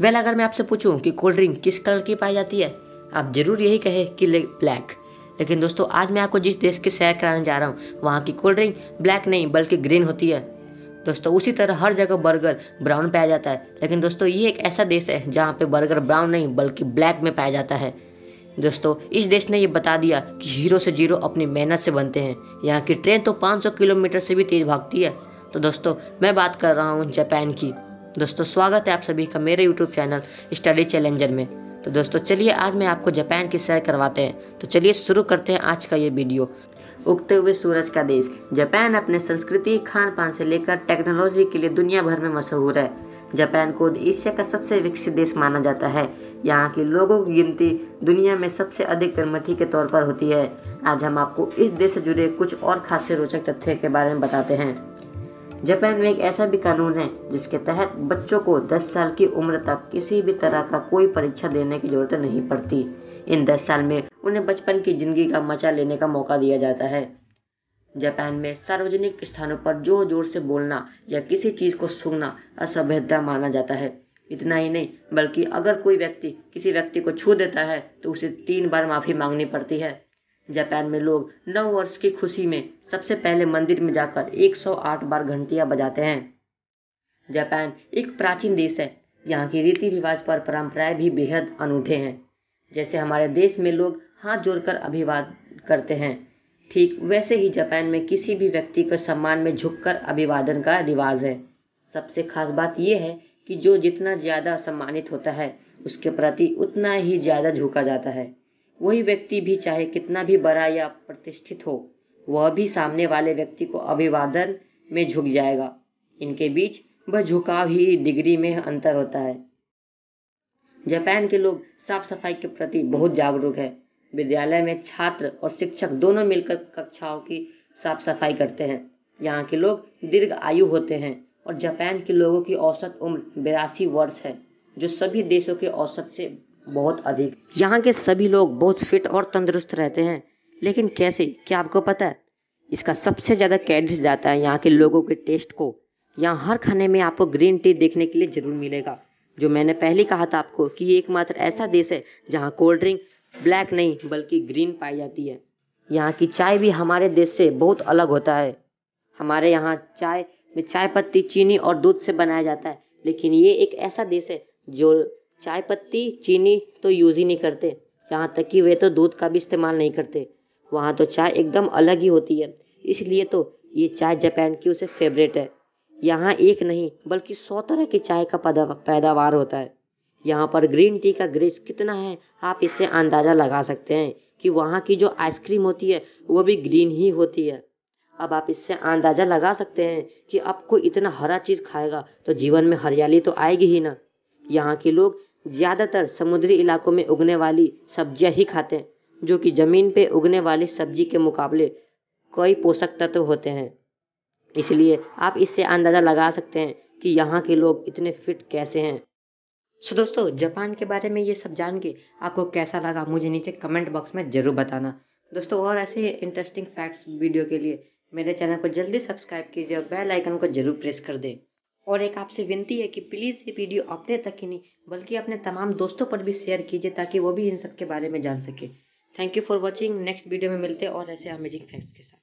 well अगर मैं आपसे पूछूं कि कोल्ड ड्रिंक किस कलर की पाई जाती है आप ज़रूर यही कहे कि ले, ब्लैक लेकिन दोस्तों आज मैं आपको जिस देश की सैर कराने जा रहा हूँ वहाँ की कोल्ड ड्रिंक ब्लैक नहीं बल्कि ग्रीन होती है दोस्तों उसी तरह हर जगह बर्गर ब्राउन पाया जाता है लेकिन दोस्तों ये एक ऐसा देश है जहाँ पे बर्गर ब्राउन नहीं बल्कि ब्लैक में पाया जाता है दोस्तों इस देश ने ये बता दिया कि हीरो से जीरो अपनी मेहनत से बनते हैं यहाँ की ट्रेन तो 500 किलोमीटर से भी तेज़ भागती है तो दोस्तों मैं बात कर रहा हूँ जापान की दोस्तों स्वागत है आप सभी का मेरे यूट्यूब चैनल स्टडी चैलेंजर में तो दोस्तों चलिए आज मैं आपको जापान की सैर करवाते हैं तो चलिए शुरू करते हैं आज का ये वीडियो उगते हुए सूरज का देश जापान अपने संस्कृति खान पान से लेकर टेक्नोलॉजी के लिए दुनिया भर में मशहूर है जापान को एशिया का सबसे विकसित देश माना जाता है यहाँ के लोगों की गिनती दुनिया में सबसे अधिक कर्मठी के तौर पर होती है आज हम आपको इस देश से जुड़े कुछ और खासे रोचक तथ्य के बारे में बताते हैं जापान में एक ऐसा भी कानून है जिसके तहत बच्चों को 10 साल की उम्र तक किसी भी तरह का कोई परीक्षा देने की जरूरत नहीं पड़ती इन 10 साल में उन्हें बचपन की जिंदगी का मजा लेने का मौका दिया जाता है जापान में सार्वजनिक स्थानों पर जोर जोर से बोलना या किसी चीज़ को सूंघना असभ्यता माना जाता है इतना ही नहीं बल्कि अगर कोई व्यक्ति किसी व्यक्ति को छू देता है तो उसे तीन बार माफ़ी मांगनी पड़ती है जापान में लोग नव वर्ष की खुशी में सबसे पहले मंदिर में जाकर 108 बार घंटियां बजाते हैं जापान एक प्राचीन देश है यहाँ की रीति रिवाज पर परंपराएं भी बेहद अनूठे हैं जैसे हमारे देश में लोग हाथ जोड़कर अभिवाद करते हैं ठीक वैसे ही जापान में किसी भी व्यक्ति के सम्मान में झुककर अभिवादन का रिवाज है सबसे खास बात यह है कि जो जितना ज़्यादा सम्मानित होता है उसके प्रति उतना ही ज़्यादा झुका जाता है वही व्यक्ति भी चाहे कितना भी बड़ा या प्रतिष्ठित हो वह भी सामने वाले व्यक्ति को अभिवादन में झुक जाएगा इनके बीच वह झुकाव ही डिग्री में अंतर होता है जापान के लोग साफ सफाई के प्रति बहुत जागरूक है विद्यालय में छात्र और शिक्षक दोनों मिलकर कक्षाओं की साफ सफाई करते हैं यहाँ के लोग दीर्घ आयु होते हैं और जापान के लोगों की औसत उम्र बिरासी वर्ष है जो सभी देशों के औसत से बहुत अधिक यहाँ के सभी लोग बहुत फिट और तंदुरुस्त रहते हैं लेकिन कैसे क्या आपको पता है इसका सबसे ज़्यादा कैडिस जाता है यहाँ के लोगों के टेस्ट को यहाँ हर खाने में आपको ग्रीन टी देखने के लिए ज़रूर मिलेगा जो मैंने पहले कहा था आपको कि ये एकमात्र ऐसा देश है जहाँ कोल्ड ड्रिंक ब्लैक नहीं बल्कि ग्रीन पाई जाती है यहाँ की चाय भी हमारे देश से बहुत अलग होता है हमारे यहाँ चाय में चाय पत्ती चीनी और दूध से बनाया जाता है लेकिन ये एक ऐसा देश है जो चाय पत्ती चीनी तो यूज़ ही नहीं करते यहाँ तक कि वे तो दूध का भी इस्तेमाल नहीं करते वहाँ तो चाय एकदम अलग ही होती है इसलिए तो ये चाय जापान की उसे फेवरेट है यहाँ एक नहीं बल्कि सौ तरह की चाय का पैदावार होता है यहाँ पर ग्रीन टी का ग्रेस कितना है आप इससे अंदाज़ा लगा सकते हैं कि वहाँ की जो आइसक्रीम होती है वो भी ग्रीन ही होती है अब आप इससे अंदाज़ा लगा सकते हैं कि आपको इतना हरा चीज़ खाएगा तो जीवन में हरियाली तो आएगी ही ना यहाँ के लोग ज़्यादातर समुद्री इलाकों में उगने वाली सब्जियाँ ही खाते हैं जो कि ज़मीन पे उगने वाली सब्जी के मुकाबले कई पोषक तत्व होते हैं इसलिए आप इससे अंदाज़ा लगा सकते हैं कि यहाँ के लोग इतने फिट कैसे हैं सो so, दोस्तों जापान के बारे में ये सब जान के आपको कैसा लगा मुझे नीचे कमेंट बॉक्स में ज़रूर बताना दोस्तों और ऐसे ही इंटरेस्टिंग फैक्ट्स वीडियो के लिए मेरे चैनल को जल्दी सब्सक्राइब कीजिए और बेल आइकन को जरूर प्रेस कर दें और एक आपसे विनती है कि प्लीज़ ये वीडियो अपने तक ही नहीं बल्कि अपने तमाम दोस्तों पर भी शेयर कीजिए ताकि वो भी इन सब के बारे में जान सके thank you for watching next video में मिलते हैं और ऐसे अमेजिंग फैक्ट्स के साथ